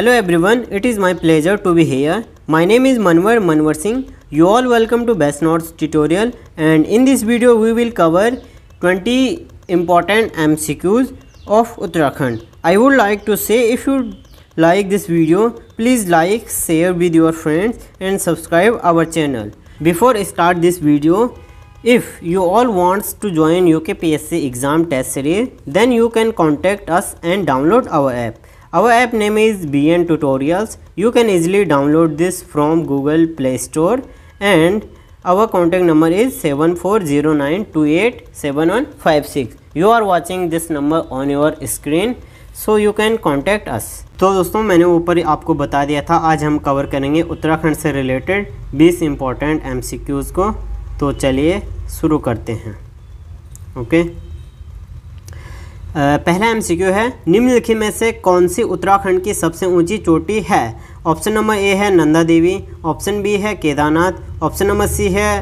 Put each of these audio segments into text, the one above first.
Hello everyone, it is my pleasure to be here. My name is Manwar Manwar Singh. You all welcome to Best Notes tutorial and in this video we will cover 20 important MCQs of Uttarakhand. I would like to say if you like this video, please like, share with your friends and subscribe our channel. Before I start this video, if you all wants to join UKPSC exam test series, then you can contact us and download our app. Our app name is BN Tutorials. You can easily download this from Google Play Store and our contact number is 7409287156. You are watching this number on your screen. So you can contact us तो दोस्तों मैंने ऊपर आपको बता दिया था आज हम कवर करेंगे उत्तराखंड से रिलेटेड 20 इम्पॉर्टेंट एम को तो चलिए शुरू करते हैं ओके okay? पहला एमसीक्यू है निम्नलिखित में से कौन सी उत्तराखंड की सबसे ऊंची चोटी है ऑप्शन नंबर ए है नंदा देवी ऑप्शन बी है केदारनाथ ऑप्शन नंबर सी है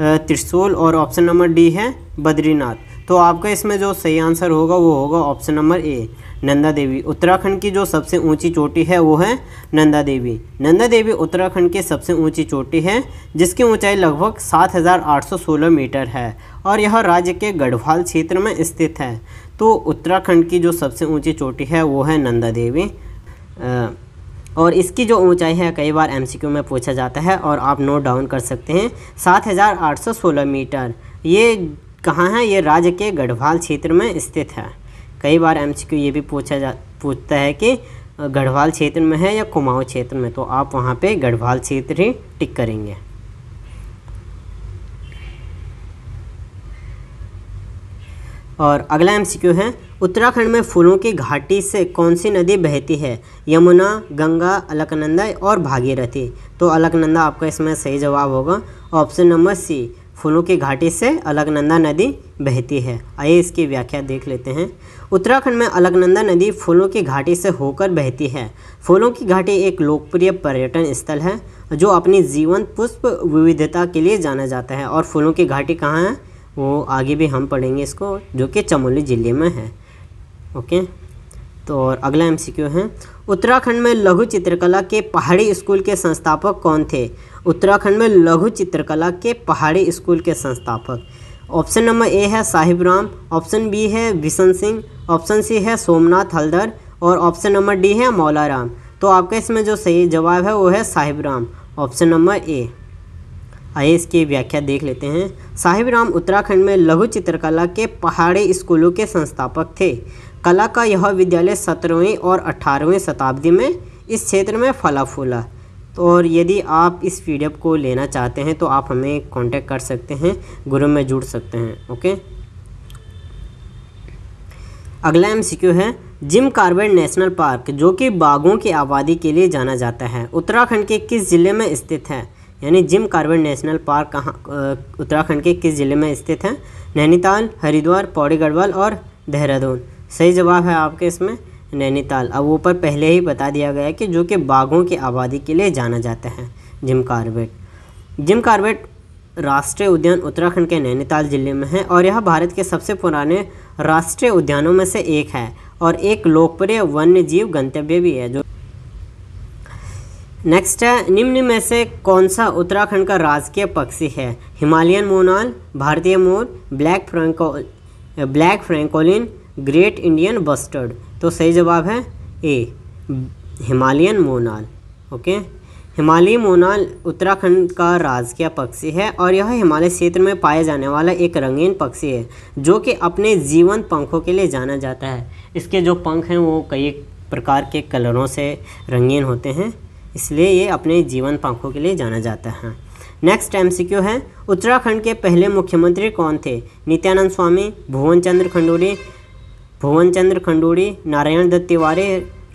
त्रिशूल और ऑप्शन नंबर डी है बद्रीनाथ तो आपका इसमें जो सही आंसर होगा वो होगा option number A Nanda Devi Uttarakhand की जो सबसे ऊंची चोटी है वो है नंदा देवी नंदा देवी उत्तराखंड की सबसे ऊंची चोटी है जिसकी ऊंचाई लगभग 7,816 मीटर है और यह राज्य के गढ़वाल क्षेत्र में स्थित है तो उत्तराखंड की जो सबसे ऊंची चोटी है वो है नंदा देवी आ, और इसकी जो ऊंचाई है कई बार एम में पूछा जाता है और आप नोट डाउन कर सकते हैं सात मीटर ये कहाँ है ये राज्य के गढ़वाल क्षेत्र में स्थित है कई बार एम ये भी पूछा जा पूछता है कि गढ़वाल क्षेत्र में है या कुमाऊँ क्षेत्र में तो आप वहाँ पे गढ़वाल क्षेत्र ही टिक करेंगे और अगला एम है उत्तराखंड में फूलों की घाटी से कौन सी नदी बहती है यमुना गंगा अलकनंदा और भागीरथी तो अलकनंदा आपका इसमें सही जवाब होगा ऑप्शन नंबर सी फूलों की घाटी से अलगनंदा नदी बहती है आइए इसकी व्याख्या देख लेते हैं उत्तराखंड में अलगनंदा नदी फूलों की घाटी से होकर बहती है फूलों की घाटी एक लोकप्रिय पर्यटन स्थल है जो अपनी जीवंत पुष्प विविधता के लिए जाना जाता है और फूलों की घाटी कहाँ है वो आगे भी हम पढ़ेंगे इसको जो कि चमोली ज़िले में है ओके तो और अगला एम है उत्तराखंड में लघु चित्रकला के पहाड़ी स्कूल के संस्थापक कौन थे उत्तराखंड में लघु चित्रकला के पहाड़ी स्कूल के संस्थापक ऑप्शन नंबर ए है साहिब राम ऑप्शन बी है विशन सिंह ऑप्शन सी है सोमनाथ हल्दर और ऑप्शन नंबर डी है मौला राम तो आपका इसमें जो सही जवाब है वो है Sahib Ram option number A आइए इसकी व्याख्या देख लेते हैं साहिब राम उत्तराखंड में लघु चित्रकला के पहाड़ी स्कूलों के संस्थापक थे कला का यह विद्यालय सत्रहवीं और अठारहवीं शताब्दी में इस क्षेत्र में फला फूला तो और यदि आप इस पी को लेना चाहते हैं तो आप हमें कांटेक्ट कर सकते हैं गुरु में जुड़ सकते हैं ओके अगला एम है जिम कार्बेट नेशनल पार्क जो कि बाघों की आबादी के लिए जाना जाता है उत्तराखंड के किस ज़िले में स्थित है यानी जिम कार्बेट नेशनल पार्क कहाँ उत्तराखंड के किस ज़िले में स्थित है नैनीताल हरिद्वार पौड़ी गढ़वाल और देहरादून सही जवाब है आपके इसमें नैनीताल अब ऊपर पहले ही बता दिया गया है कि जो कि बाघों की आबादी के लिए जाना जाता है जिम कार्बेट जिम कार्बेट राष्ट्रीय उद्यान उत्तराखंड के नैनीताल जिले में है और यह भारत के सबसे पुराने राष्ट्रीय उद्यानों में से एक है और एक लोकप्रिय वन्य जीव गंतव्य भी है जो नेक्स्ट है निम्न में से कौन सा उत्तराखंड का राजकीय पक्षी है हिमालयन मोनाल भारतीय मोर black franco black francolin great Indian bustard तो सही जवाब है ए हिमालयन मोनाल ओके हिमालयी मोनाल उत्तराखंड का राजकीय पक्षी है और यह हिमालय क्षेत्र में पाया जाने वाला एक रंगीन पक्षी है जो कि अपने जीवन पंखों के लिए जाना जाता है इसके जो पंख हैं वो कई प्रकार के कलरों से रंगीन होते हैं इसलिए ये अपने जीवन पंखों के लिए जाना जाता है नेक्स्ट एम सी है उत्तराखंड के पहले मुख्यमंत्री कौन थे नित्यानंद स्वामी भुवन चंद्र खंडूरी भुवन चंद्र खंडूड़ी नारायण दत्त तिवारी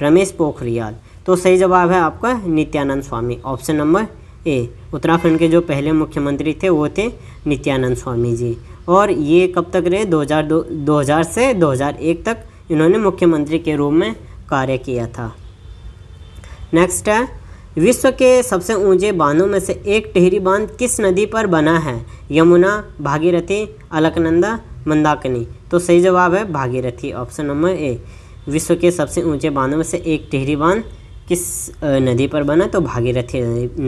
रमेश पोखरियाल तो सही जवाब है आपका Nityanand Swami option number A Uttarakhand के जो पहले मुख्यमंत्री थे वो थे नित्यानंद स्वामी जी और ये कब तक रहे 2002 2000 से 2001 तक इन्होंने मुख्यमंत्री के रूप में कार्य किया था नेक्स्ट है विश्व के सबसे ऊंचे बांधों में से एक टिहरी बांध किस नदी पर बना है यमुना भागीरथी अलकनंदा मंदाकिनी तो सही जवाब है भागीरथी ऑप्शन नंबर ए विश्व के सबसे ऊंचे बांधों में से एक टिहरी बांध किस नदी पर बना तो भागीरथी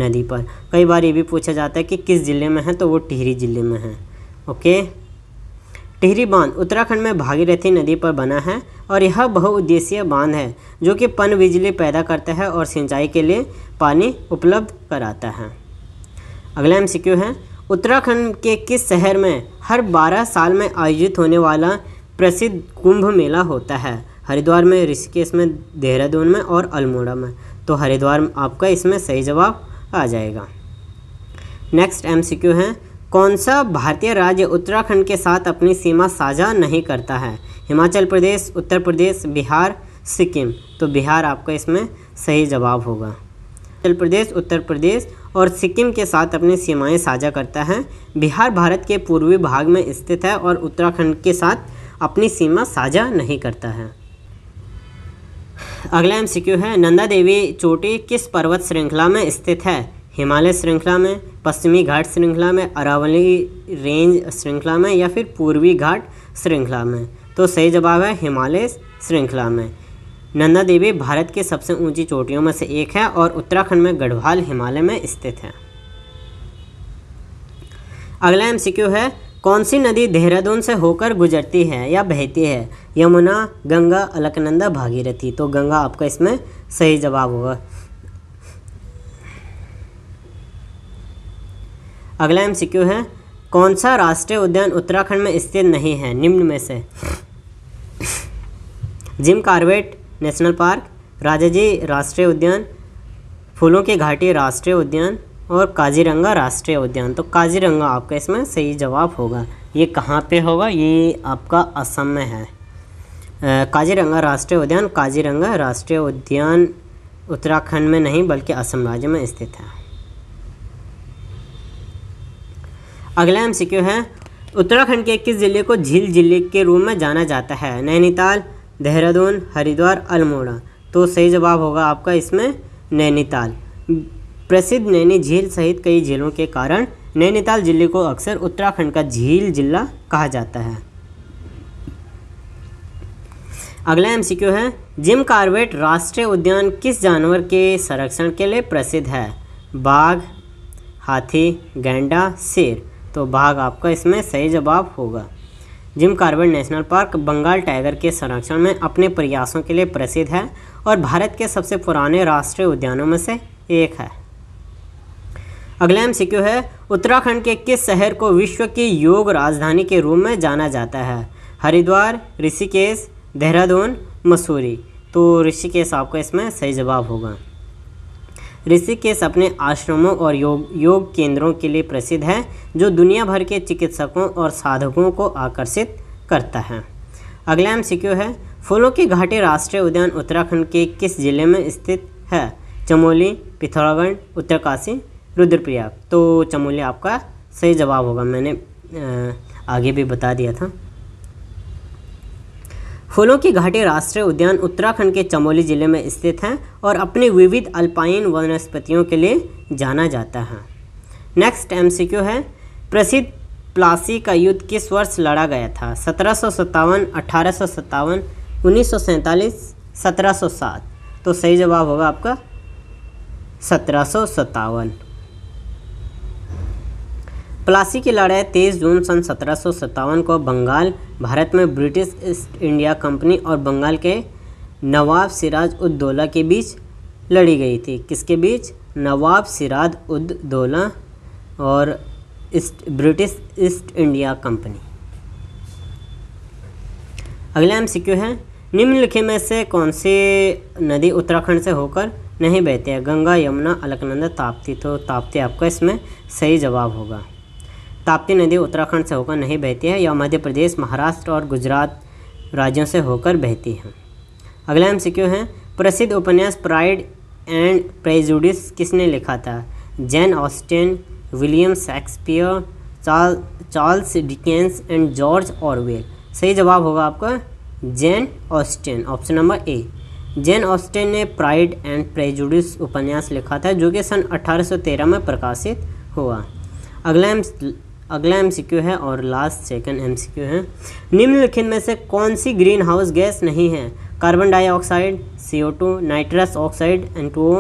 नदी पर कई बार ये भी पूछा जाता है कि किस ज़िले में है तो वो टिहरी ज़िले में है ओके टिहरी बांध उत्तराखंड में भागीरथी नदी पर बना है और यह बहुउद्देशीय बांध है जो कि पन बिजली पैदा करता है और सिंचाई के लिए पानी उपलब्ध कराता है अगला एम है उत्तराखंड के किस शहर में हर 12 साल में आयोजित होने वाला प्रसिद्ध कुंभ मेला होता है हरिद्वार में ऋषिकेश में देहरादून में और अल्मोड़ा में तो हरिद्वार आपका इसमें सही जवाब आ जाएगा नेक्स्ट क्यू है कौन सा भारतीय राज्य उत्तराखंड के साथ अपनी सीमा साझा नहीं करता है हिमाचल प्रदेश उत्तर प्रदेश बिहार सिक्किम तो बिहार आपका इसमें सही जवाब होगा हिमाचल प्रदेश उत्तर प्रदेश और सिक्किम के साथ अपनी सीमाएं साझा करता है बिहार भारत के पूर्वी भाग में स्थित है और उत्तराखंड के साथ अपनी सीमा साझा नहीं करता है अगला एमसीक्यू है नंदा देवी चोटी किस पर्वत श्रृंखला में स्थित है हिमालय श्रृंखला में पश्चिमी घाट श्रृंखला में अरावली रेंज श्रृंखला में या फिर पूर्वी घाट श्रृंखला में तो सही जवाब है हिमालय श्रृंखला में नंदा देवी भारत की सबसे ऊंची चोटियों में से एक है और उत्तराखंड में गढ़वाल हिमालय में स्थित है अगला एमसीक्यू है कौन सी नदी देहरादून से होकर गुजरती है या बहती है यमुना गंगा अलकनंदा भागीरथी तो गंगा आपका इसमें सही जवाब होगा अगला एम है कौन सा राष्ट्रीय उद्यान उत्तराखंड में स्थित नहीं है निम्न में से Jim Corbett national park Rajaji राष्ट्रीय उद्यान फूलों की घाटी राष्ट्रीय उद्यान और काजीरंगा राष्ट्रीय उद्यान तो काजीरंगा आपका इसमें सही जवाब होगा ये कहाँ पे होगा ये आपका असम में है काजीरंगा राष्ट्रीय उद्यान काजीरंगा राष्ट्रीय उद्यान उत्तराखंड में नहीं बल्कि असम राज्य में स्थित है अगला एम है उत्तराखंड के किस ज़िले को झील जिले के रूप में जाना जाता है नैनीताल देहरादून हरिद्वार अल्मोड़ा तो सही जवाब होगा आपका इसमें नैनीताल प्रसिद्ध नैनी झील सहित कई झीलों के कारण नैनीताल जिले को अक्सर उत्तराखंड का झील जिला कहा जाता है अगला एमसीक्यू है जिम कार्बेट राष्ट्रीय उद्यान किस जानवर के संरक्षण के लिए प्रसिद्ध है बाघ हाथी गैंडा शेर तो बाघ आपका इसमें सही जवाब होगा Jim Corbett national park Bengal tiger के संरक्षण में अपने प्रयासों के लिए प्रसिद्ध है और भारत के सबसे पुराने राष्ट्रीय उद्यानों में से एक है अगला एम सिक्यू है उत्तराखंड के किस शहर को विश्व की योग राजधानी के रूप में जाना जाता है हरिद्वार ऋषिकेश देहरादून मसूरी तो ऋषिकेश आपका इसमें सही जवाब होगा ऋषिकेश अपने आश्रमों और योग योग केंद्रों के लिए प्रसिद्ध है जो दुनिया भर के चिकित्सकों और साधकों को आकर्षित करता है अगला एम सिक्यू है फूलों की घाटी राष्ट्रीय उद्यान उत्तराखंड के किस जिले में स्थित है चमोली पिथौरागढ़ उत्तरकाशी रुद्रप्रयाग तो चमोली आपका सही जवाब होगा मैंने आगे भी बता दिया था फूलों की घाटी राष्ट्रीय उद्यान उत्तराखंड के चमोली ज़िले में स्थित हैं और अपनी विविध अल्पाइन वनस्पतियों के लिए जाना जाता है नेक्स्ट एमसीक्यू है प्रसिद्ध प्लासी का युद्ध किस वर्ष लड़ा गया था सत्रह सौ सत्तावन अठारह सौ सत्तावन उन्नीस सौ सैंतालीस सत्रह सौ सात तो सही जवाब होगा आपका सत्रह सौ प्लासी की लड़ाई 23 जून सन सत्रह को बंगाल भारत में ब्रिटिश ईस्ट इंडिया कंपनी और बंगाल के नवाब सिराज उद्दोला के बीच लड़ी गई थी किसके बीच नवाब सिराज उद और East British East India Company अगला एम सी है निम्नलिखित में से कौन सी नदी उत्तराखंड से होकर नहीं बहती है गंगा यमुना अलकनंदा ताप्ती तो ताप्ती आपका इसमें सही जवाब होगा ताप्ती नदी उत्तराखंड से होकर नहीं बहती है यह मध्य प्रदेश महाराष्ट्र और गुजरात राज्यों से होकर बहती है अगला एम सी है प्रसिद्ध उपन्यास प्राइड एंड प्रेजुडिस किसने लिखा था Jane Austen William Shakespeare Charles Dickens and George Orwell सही जवाब होगा आपका Jane Austen option number A Jane Austen ने प्राइड एंड प्रेजुडिस उपन्यास लिखा था जो कि सन 1813 में प्रकाशित हुआ अगला अगला एम है और लास्ट सेकंड क्यू है निम्नलिखित में से कौन सी ग्रीन हाउस गैस नहीं है carbon dioxide two nitrous oxide two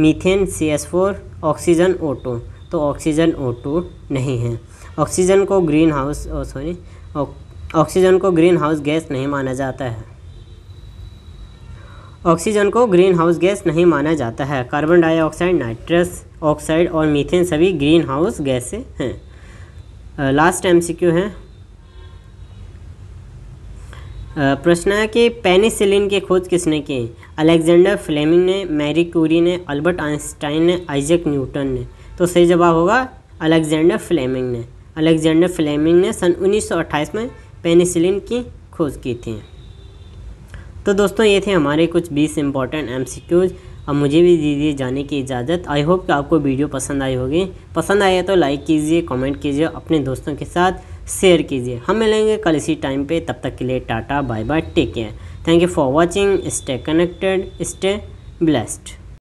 methane C S four oxygen O two तो ऑक्सीजन ओ टू नहीं है ऑक्सीजन को ग्रीन हाउस सॉरी ऑक्सीजन को ग्रीन हाउस गैस नहीं माना जाता है ऑक्सीजन को ग्रीन हाउस गैस नहीं माना जाता है कार्बन डाइऑक्साइड नाइट्रस ऑक्साइड और मीथेन सभी ग्रीन हाउस गैसें हैं लास्ट एम सी क्यू है प्रश्न है कि पेनिसिलिन की खोज किसने की अलेक्जेंडर फ्लेमिंग ने मैरी क्यूरी ने अल्बर्ट आइंस्टाइन ने आइजक न्यूटन ने तो सही जवाब होगा अलेक्जेंडर फ्लेमिंग ने अलेक्जेंडर फ्लेमिंग ने सन 1928 में पेनिसिलिन की खोज की थी तो दोस्तों ये थे हमारे कुछ बीस इंपॉर्टेंट एम अब मुझे भी दीजिए जाने की इजाज़त आई होप कि आपको वीडियो पसंद आई होगी पसंद आया तो लाइक कीजिए कमेंट कीजिए अपने दोस्तों के साथ शेयर कीजिए हम मिलेंगे कल इसी टाइम पे तब तक के लिए tata bye bye take care thank you for watching stay connected stay blessed